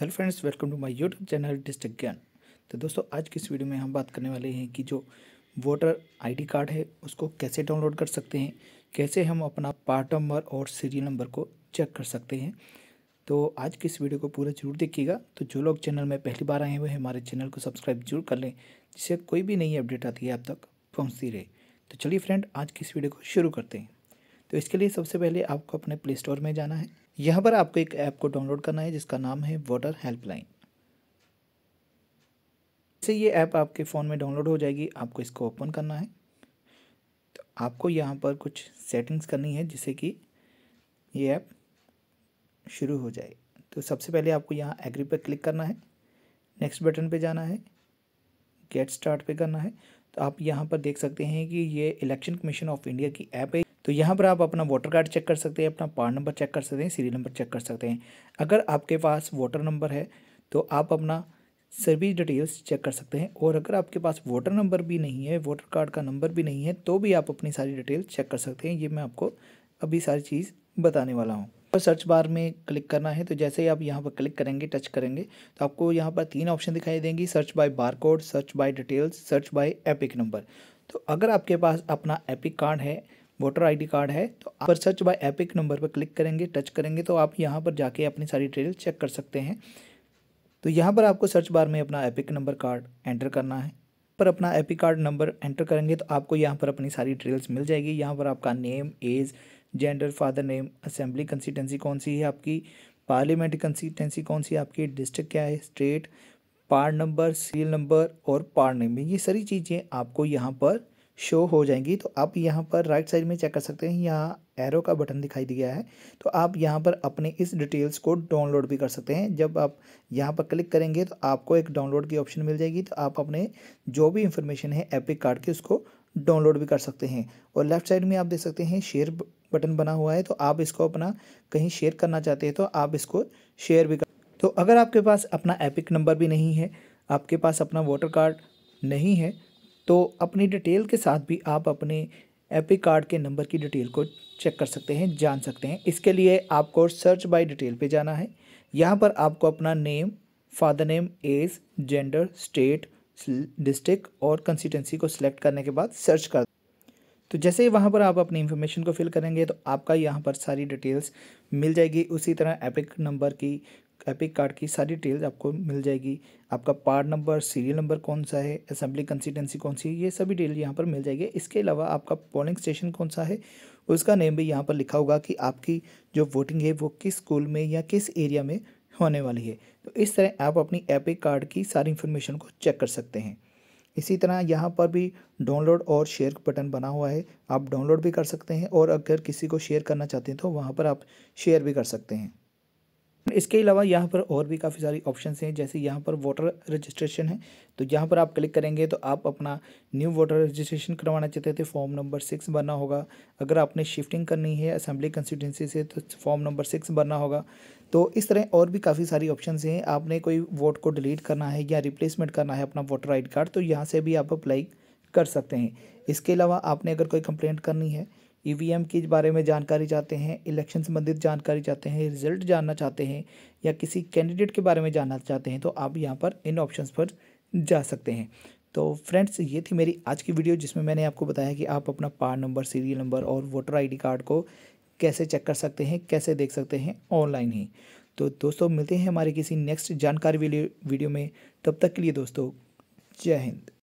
hello friends welcome to my YouTube channel district Gyan तो दोस्तों आज की इस वीडियो में हम बात करने वाले हैं कि जो वोटर आईडी कार्ड है उसको कैसे डाउनलोड कर सकते हैं कैसे हम अपना पार्ट नंबर और सीरियल नंबर को चेक कर सकते हैं तो आज की इस वीडियो को पूरा जरूर देखिएगा तो जो लोग चैनल में पहली बार आए हुए हैं हमारे चैनल को सब्सक्राइब जरूर कर लें जिससे कोई भी नई अपडेट आती है आप तक पहुँचती रहे तो चलिए फ्रेंड आज की इस वीडियो को शुरू करते हैं तो इसके लिए सबसे पहले आपको अपने प्ले स्टोर में जाना है यहाँ पर आपको एक ऐप को डाउनलोड करना है जिसका नाम है वाटर हेल्पलाइन से ये ऐप आपके फ़ोन में डाउनलोड हो जाएगी आपको इसको ओपन करना है तो आपको यहाँ पर कुछ सेटिंग्स करनी है जिससे कि ये ऐप शुरू हो जाए तो सबसे पहले आपको यहाँ एग्री पर क्लिक करना है नेक्स्ट बटन पे जाना है गेट स्टार्ट पे करना है तो आप यहाँ पर देख सकते हैं कि ये इलेक्शन कमीशन ऑफ इंडिया की ऐप है तो यहाँ पर आप अपना वोटर कार्ड चेक कर सकते हैं अपना पार्ट नंबर चेक कर सकते हैं सीरियल नंबर चेक कर सकते हैं अगर आपके पास वोटर नंबर है तो आप अपना सभी डिटेल्स चेक कर सकते हैं और अगर आपके पास वोटर नंबर भी नहीं है वोटर कार्ड का नंबर भी नहीं है तो भी आप अपनी सारी डिटेल्स चेक कर सकते हैं ये मैं आपको अभी सारी चीज़ बताने वाला हूँ और सर्च बार में क्लिक करना है तो जैसे ही आप यहाँ पर क्लिक करेंगे टच करेंगे तो आपको यहाँ पर तीन ऑप्शन दिखाई देंगी search by bar search by details search by EPIC number तो अगर आपके पास अपना एपिक कार्ड है वोटर आईडी कार्ड है तो आप सर्च बाय एपिक नंबर पर क्लिक करेंगे टच करेंगे तो आप यहाँ पर जाके अपनी सारी डिटेल चेक कर सकते हैं तो यहाँ पर आपको सर्च बार में अपना एपिक नंबर कार्ड एंटर करना है पर अपना एपिक कार्ड नंबर एंटर करेंगे तो आपको यहाँ पर अपनी सारी डिटेल्स मिल जाएगी यहाँ पर आपका name age gender father name assembly constituency कौन सी है आपकी पार्लियामेंट कंसिस्टेंसी कौन सी है आपकी डिस्ट्रिक्ट क्या है state part number serial number और पार्ट नेम ये सारी चीज़ें आपको यहाँ पर शो हो जाएंगी तो आप यहाँ पर राइट साइड में चेक कर सकते हैं यहाँ एरो का बटन दिखाई दिया है तो आप यहाँ पर अपने इस डिटेल्स को डाउनलोड भी कर सकते हैं जब आप यहाँ पर क्लिक करेंगे तो आपको एक डाउनलोड की ऑप्शन मिल जाएगी तो आप अपने जो भी इंफॉर्मेशन है एपिक कार्ड की उसको डाउनलोड भी कर सकते हैं और लेफ्ट साइड में आप देख सकते हैं शेयर बटन बना हुआ है तो आप इसको अपना कहीं शेयर करना चाहते हैं तो आप इसको शेयर भी कर तो अगर आपके पास अपना एपिक नंबर भी नहीं है आपके पास अपना वोटर कार्ड नहीं है तो अपनी डिटेल के साथ भी आप अपने एपिक कार्ड के नंबर की डिटेल को चेक कर सकते हैं जान सकते हैं इसके लिए आपको सर्च बाय डिटेल पे जाना है यहाँ पर आपको अपना name father name age gender state district और कंसिटेंसी को सिलेक्ट करने के बाद सर्च कर तो जैसे ही वहाँ पर आप अपनी इन्फॉर्मेशन को फिल करेंगे तो आपका यहाँ पर सारी डिटेल्स मिल जाएगी उसी तरह एपिक नंबर की एपिक कार्ड की सारी डिटेल्स आपको मिल जाएगी आपका पार्ट नंबर सीरियल नंबर कौन सा है असेंबली कंसिस्टेंसी कौन सी है ये सभी डिटेल यहाँ पर मिल जाएगी इसके अलावा आपका पोलिंग स्टेशन कौन सा है उसका नेम भी यहाँ पर लिखा होगा कि आपकी जो वोटिंग है वो किस स्कूल में या किस एरिया में होने वाली है तो इस तरह आप अपनी एपिक कार्ड की सारी इन्फॉर्मेशन को चेक कर सकते हैं इसी तरह यहाँ पर भी डाउनलोड और शेयर बटन बना हुआ है आप डाउनलोड भी कर सकते हैं और अगर किसी को शेयर करना चाहते हैं तो वहाँ पर आप शेयर भी कर सकते हैं इसके अलावा यहाँ पर और भी काफ़ी सारी ऑप्शन हैं जैसे यहाँ पर वोटर रजिस्ट्रेशन है तो यहाँ पर आप क्लिक करेंगे तो आप अपना न्यू वोटर रजिस्ट्रेशन करवाना चाहते थे फॉर्म नंबर सिक्स भरना होगा अगर आपने शिफ्टिंग करनी है असेंबली कंस्टिट्यूंसी से तो फॉर्म नंबर सिक्स भरना होगा तो इस तरह और भी काफ़ी सारी ऑप्शन हैं आपने कोई वोट को डिलीट करना है या रिप्लेसमेंट करना है अपना वोटर आई कार्ड तो यहाँ से भी आप अप्लाई कर सकते हैं इसके अलावा आपने अगर कोई कंप्लेंट करनी है ईवीएम के बारे में जानकारी चाहते हैं इलेक्शन संबंधित जानकारी चाहते हैं रिजल्ट जानना चाहते हैं या किसी कैंडिडेट के बारे में जानना चाहते हैं तो आप यहाँ पर इन ऑप्शन पर जा सकते हैं तो फ्रेंड्स ये थी मेरी आज की वीडियो जिसमें मैंने आपको बताया कि आप अपना पार नंबर सीरियल नंबर और वोटर आईडी कार्ड को कैसे चेक कर सकते हैं कैसे देख सकते हैं ऑनलाइन ही तो दोस्तों मिलते हैं हमारे किसी नेक्स्ट जानकारी वीडियो में तब तक के लिए दोस्तों जय हिंद